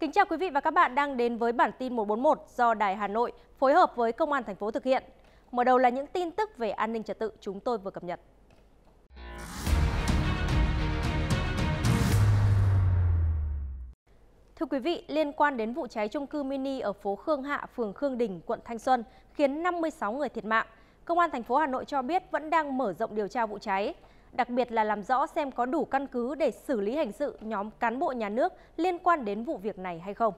Kính chào quý vị và các bạn đang đến với bản tin 141 do Đài Hà Nội phối hợp với Công an thành phố thực hiện. Mở đầu là những tin tức về an ninh trật tự chúng tôi vừa cập nhật. Thưa quý vị, liên quan đến vụ cháy trung cư mini ở phố Khương Hạ, phường Khương Đình, quận Thanh Xuân khiến 56 người thiệt mạng, Công an thành phố Hà Nội cho biết vẫn đang mở rộng điều tra vụ cháy đặc biệt là làm rõ xem có đủ căn cứ để xử lý hành sự nhóm cán bộ nhà nước liên quan đến vụ việc này hay không.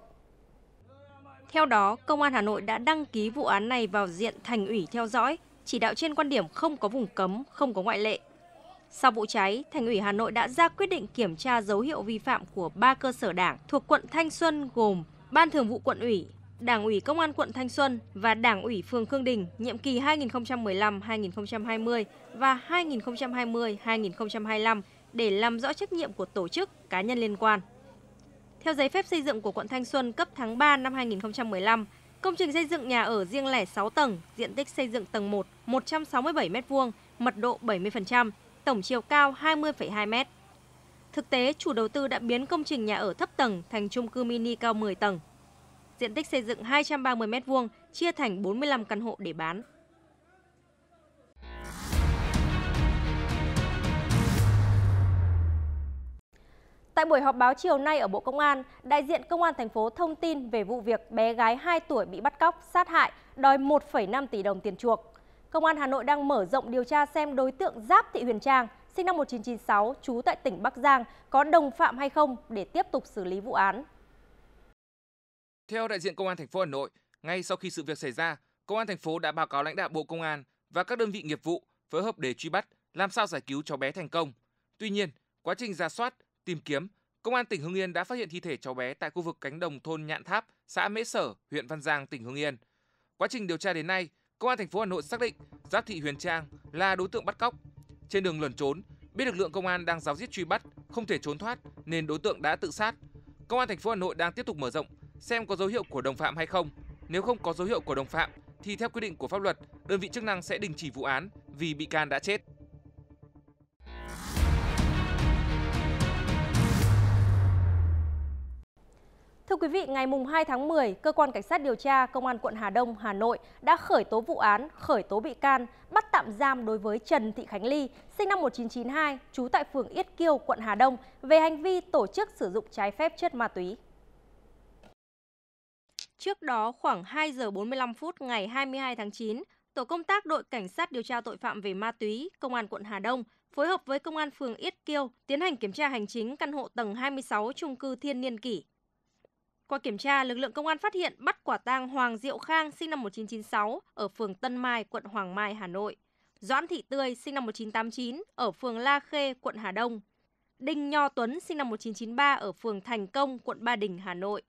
Theo đó, Công an Hà Nội đã đăng ký vụ án này vào diện thành ủy theo dõi, chỉ đạo trên quan điểm không có vùng cấm, không có ngoại lệ. Sau vụ cháy, Thành ủy Hà Nội đã ra quyết định kiểm tra dấu hiệu vi phạm của ba cơ sở đảng thuộc quận Thanh Xuân gồm Ban Thường vụ quận ủy, Đảng ủy Công an quận Thanh Xuân và Đảng ủy phường Khương Đình nhiệm kỳ 2015-2020 và 2020-2025 để làm rõ trách nhiệm của tổ chức, cá nhân liên quan. Theo giấy phép xây dựng của quận Thanh Xuân cấp tháng 3 năm 2015, công trình xây dựng nhà ở riêng lẻ 6 tầng, diện tích xây dựng tầng 1 167 m2, mật độ 70%, tổng chiều cao 20,2 m. Thực tế, chủ đầu tư đã biến công trình nhà ở thấp tầng thành chung cư mini cao 10 tầng diện tích xây dựng 230 m2, chia thành 45 căn hộ để bán. Tại buổi họp báo chiều nay ở Bộ Công an, đại diện Công an thành phố thông tin về vụ việc bé gái 2 tuổi bị bắt cóc, sát hại, đòi 1,5 tỷ đồng tiền chuộc. Công an Hà Nội đang mở rộng điều tra xem đối tượng Giáp Thị Huyền Trang, sinh năm 1996, trú tại tỉnh Bắc Giang, có đồng phạm hay không để tiếp tục xử lý vụ án. Theo đại diện Công an thành phố Hà Nội, ngay sau khi sự việc xảy ra, Công an thành phố đã báo cáo lãnh đạo Bộ Công an và các đơn vị nghiệp vụ phối hợp để truy bắt, làm sao giải cứu cháu bé thành công. Tuy nhiên, quá trình ra soát, tìm kiếm, Công an tỉnh Hưng Yên đã phát hiện thi thể cháu bé tại khu vực cánh đồng thôn Nhạn Tháp, xã Mễ Sở, huyện Văn Giang, tỉnh Hưng Yên. Quá trình điều tra đến nay, Công an thành phố Hà Nội xác định Giáp Thị Huyền Trang là đối tượng bắt cóc. Trên đường lẩn trốn, biết lực lượng công an đang giáo giết truy bắt, không thể trốn thoát nên đối tượng đã tự sát. Công an thành phố Hà Nội đang tiếp tục mở rộng xem có dấu hiệu của đồng phạm hay không. Nếu không có dấu hiệu của đồng phạm thì theo quy định của pháp luật, đơn vị chức năng sẽ đình chỉ vụ án vì bị can đã chết. Thưa quý vị, ngày 2 tháng 10, Cơ quan Cảnh sát điều tra Công an quận Hà Đông, Hà Nội đã khởi tố vụ án, khởi tố bị can, bắt tạm giam đối với Trần Thị Khánh Ly, sinh năm 1992, trú tại phường Yết Kiêu, quận Hà Đông, về hành vi tổ chức sử dụng trái phép chất ma túy. Trước đó, khoảng 2 giờ 45 phút ngày 22 tháng 9, Tổ công tác đội Cảnh sát điều tra tội phạm về ma túy, Công an quận Hà Đông phối hợp với Công an phường Yết Kiêu tiến hành kiểm tra hành chính căn hộ tầng 26 trung cư Thiên Niên Kỷ. Qua kiểm tra, lực lượng công an phát hiện bắt quả tang Hoàng Diệu Khang sinh năm 1996 ở phường Tân Mai, quận Hoàng Mai, Hà Nội. Doãn Thị Tươi sinh năm 1989 ở phường La Khê, quận Hà Đông. Đinh Nho Tuấn sinh năm 1993 ở phường Thành Công, quận Ba Đình, Hà Nội.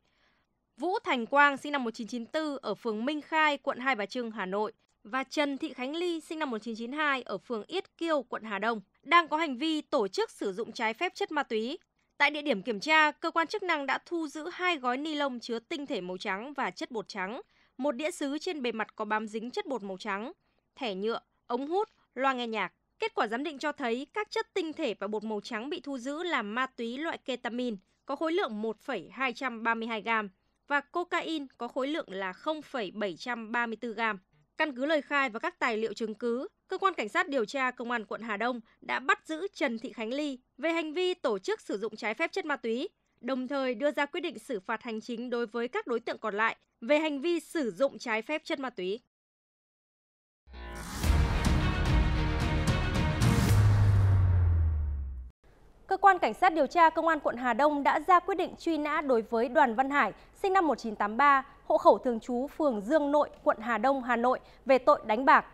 Vũ Thành Quang sinh năm 1994 ở phường Minh Khai, quận Hai Bà Trưng, Hà Nội và Trần Thị Khánh Ly sinh năm 1992 ở phường Yết Kiêu, quận Hà Đông đang có hành vi tổ chức sử dụng trái phép chất ma túy. Tại địa điểm kiểm tra, cơ quan chức năng đã thu giữ hai gói ni lông chứa tinh thể màu trắng và chất bột trắng, một đĩa xứ trên bề mặt có bám dính chất bột màu trắng, thẻ nhựa, ống hút, loa nghe nhạc. Kết quả giám định cho thấy các chất tinh thể và bột màu trắng bị thu giữ là ma túy loại ketamin có khối lượng 1,232 gram và cocaine có khối lượng là 0,734 gram. Căn cứ lời khai và các tài liệu chứng cứ, cơ quan cảnh sát điều tra công an quận Hà Đông đã bắt giữ Trần Thị Khánh Ly về hành vi tổ chức sử dụng trái phép chất ma túy, đồng thời đưa ra quyết định xử phạt hành chính đối với các đối tượng còn lại về hành vi sử dụng trái phép chất ma túy. cơ quan cảnh sát điều tra công an quận Hà Đông đã ra quyết định truy nã đối với Đoàn Văn Hải, sinh năm 1983, hộ khẩu thường trú phường Dương Nội, quận Hà Đông, Hà Nội về tội đánh bạc.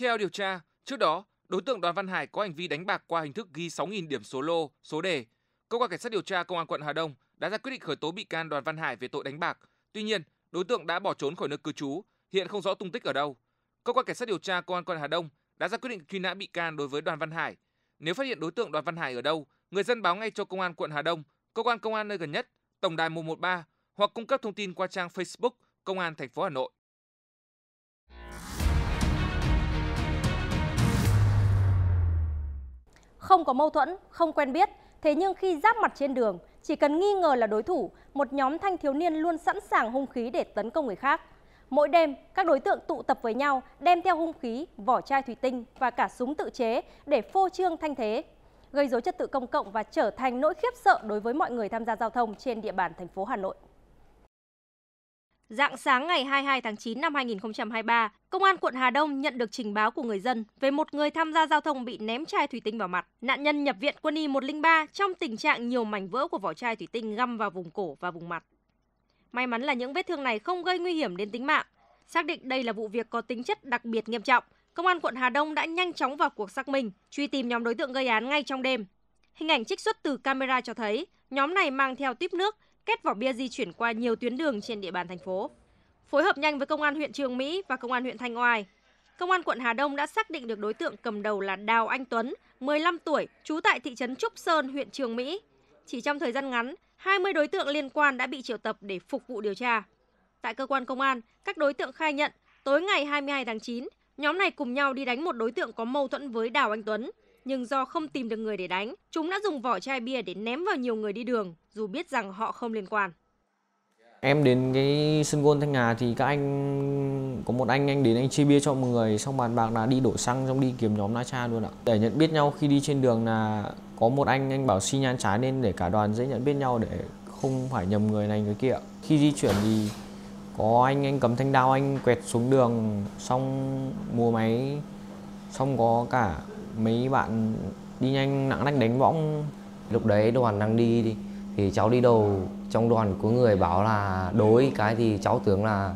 Theo điều tra, trước đó, đối tượng Đoàn Văn Hải có hành vi đánh bạc qua hình thức ghi 6.000 điểm số lô, số đề. Cơ quan cảnh sát điều tra công an quận Hà Đông đã ra quyết định khởi tố bị can Đoàn Văn Hải về tội đánh bạc. Tuy nhiên, đối tượng đã bỏ trốn khỏi nơi cư trú, hiện không rõ tung tích ở đâu. Cơ quan cảnh sát điều tra công an quận Hà Đông đã ra quyết định truy nã bị can đối với Đoàn Văn Hải nếu phát hiện đối tượng Đoàn Văn Hải ở đâu, người dân báo ngay cho công an quận Hà Đông, cơ quan công an nơi gần nhất, tổng đài 113 hoặc cung cấp thông tin qua trang Facebook Công an thành phố Hà Nội. Không có mâu thuẫn, không quen biết, thế nhưng khi giáp mặt trên đường, chỉ cần nghi ngờ là đối thủ, một nhóm thanh thiếu niên luôn sẵn sàng hung khí để tấn công người khác. Mỗi đêm, các đối tượng tụ tập với nhau, đem theo hung khí, vỏ chai thủy tinh và cả súng tự chế để phô trương thanh thế, gây dối trật tự công cộng và trở thành nỗi khiếp sợ đối với mọi người tham gia giao thông trên địa bàn thành phố Hà Nội. Dạng sáng ngày 22 tháng 9 năm 2023, Công an quận Hà Đông nhận được trình báo của người dân về một người tham gia giao thông bị ném chai thủy tinh vào mặt. Nạn nhân nhập viện quân y 103 trong tình trạng nhiều mảnh vỡ của vỏ chai thủy tinh găm vào vùng cổ và vùng mặt. May mắn là những vết thương này không gây nguy hiểm đến tính mạng. Xác định đây là vụ việc có tính chất đặc biệt nghiêm trọng, Công an quận Hà Đông đã nhanh chóng vào cuộc xác minh, truy tìm nhóm đối tượng gây án ngay trong đêm. Hình ảnh trích xuất từ camera cho thấy nhóm này mang theo tuyếp nước, kết vỏ bia di chuyển qua nhiều tuyến đường trên địa bàn thành phố. Phối hợp nhanh với công an huyện Trường Mỹ và công an huyện Thanh Oai, công an quận Hà Đông đã xác định được đối tượng cầm đầu là Đào Anh Tuấn, 15 tuổi, trú tại thị trấn Trúc Sơn, huyện Trường Mỹ. Chỉ trong thời gian ngắn, 20 đối tượng liên quan đã bị triệu tập để phục vụ điều tra. Tại cơ quan công an, các đối tượng khai nhận tối ngày 22 tháng 9, nhóm này cùng nhau đi đánh một đối tượng có mâu thuẫn với Đào Anh Tuấn. Nhưng do không tìm được người để đánh, chúng đã dùng vỏ chai bia để ném vào nhiều người đi đường, dù biết rằng họ không liên quan em đến cái sân gôn thanh hà thì các anh có một anh anh đến anh chia bia cho mọi người xong bàn bạc là đi đổ xăng xong đi kiếm nhóm na cha luôn ạ để nhận biết nhau khi đi trên đường là có một anh anh bảo xi nhan trái nên để cả đoàn dễ nhận biết nhau để không phải nhầm người này người kia khi di chuyển thì có anh anh cầm thanh đao anh quẹt xuống đường xong mua máy xong có cả mấy bạn đi nhanh nặng đánh đánh võng lúc đấy đoàn đang đi đi thì cháu đi đầu trong đoàn có người bảo là đối cái thì cháu tưởng là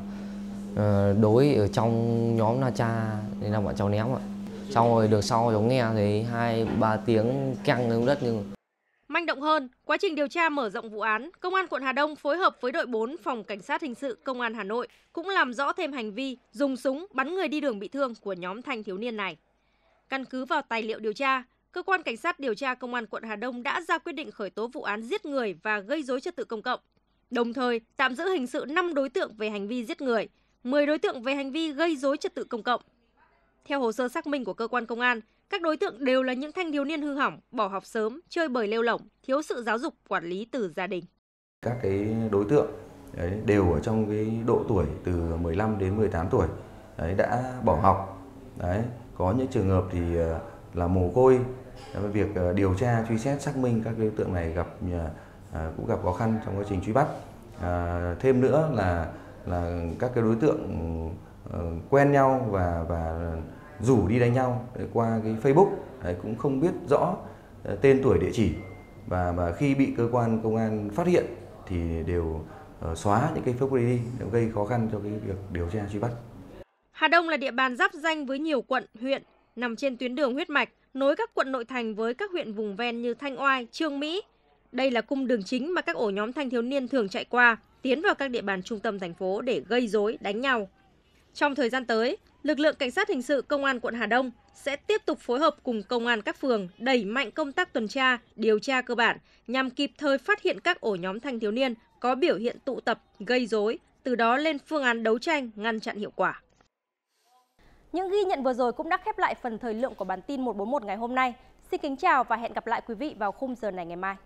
ờ, đối ở trong nhóm na cha nên là bọn cháu ném ạ xong rồi được sau cháu nghe thấy hai ba tiếng căng xuống đất nhưng Manh động hơn, quá trình điều tra mở rộng vụ án, Công an quận Hà Đông phối hợp với đội 4 Phòng Cảnh sát Hình sự Công an Hà Nội cũng làm rõ thêm hành vi dùng súng bắn người đi đường bị thương của nhóm thanh thiếu niên này. Căn cứ vào tài liệu điều tra, cơ quan cảnh sát điều tra công an quận Hà Đông đã ra quyết định khởi tố vụ án giết người và gây dối trật tự công cộng. Đồng thời, tạm giữ hình sự 5 đối tượng về hành vi giết người, 10 đối tượng về hành vi gây dối trật tự công cộng. Theo hồ sơ xác minh của cơ quan công an, các đối tượng đều là những thanh thiếu niên hư hỏng, bỏ học sớm, chơi bời lêu lỏng, thiếu sự giáo dục quản lý từ gia đình. Các cái đối tượng đấy, đều ở trong cái độ tuổi từ 15 đến 18 tuổi đấy, đã bỏ học. Đấy, có những trường hợp thì ờ, là mồ côi việc ờ, điều tra truy xét xác minh các đối tượng này gặp ờ, ờ, cũng gặp khó khăn trong quá trình truy bắt thêm nữa là là các cái đối tượng quen nhau và và rủ đi đánh nhau qua cái Facebook cũng không biết rõ tên tuổi địa chỉ và mà khi bị cơ quan công an phát hiện thì đều xóa những cái Facebook đi gây khó khăn cho cái việc điều tra truy bắt. Hà Đông là địa bàn giáp danh với nhiều quận, huyện nằm trên tuyến đường huyết mạch nối các quận nội thành với các huyện vùng ven như Thanh Oai, Trương Mỹ. Đây là cung đường chính mà các ổ nhóm thanh thiếu niên thường chạy qua, tiến vào các địa bàn trung tâm thành phố để gây rối, đánh nhau. Trong thời gian tới, lực lượng cảnh sát hình sự công an quận Hà Đông sẽ tiếp tục phối hợp cùng công an các phường đẩy mạnh công tác tuần tra, điều tra cơ bản nhằm kịp thời phát hiện các ổ nhóm thanh thiếu niên có biểu hiện tụ tập, gây rối, từ đó lên phương án đấu tranh ngăn chặn hiệu quả. Những ghi nhận vừa rồi cũng đã khép lại phần thời lượng của bản tin 141 ngày hôm nay. Xin kính chào và hẹn gặp lại quý vị vào khung giờ này ngày mai.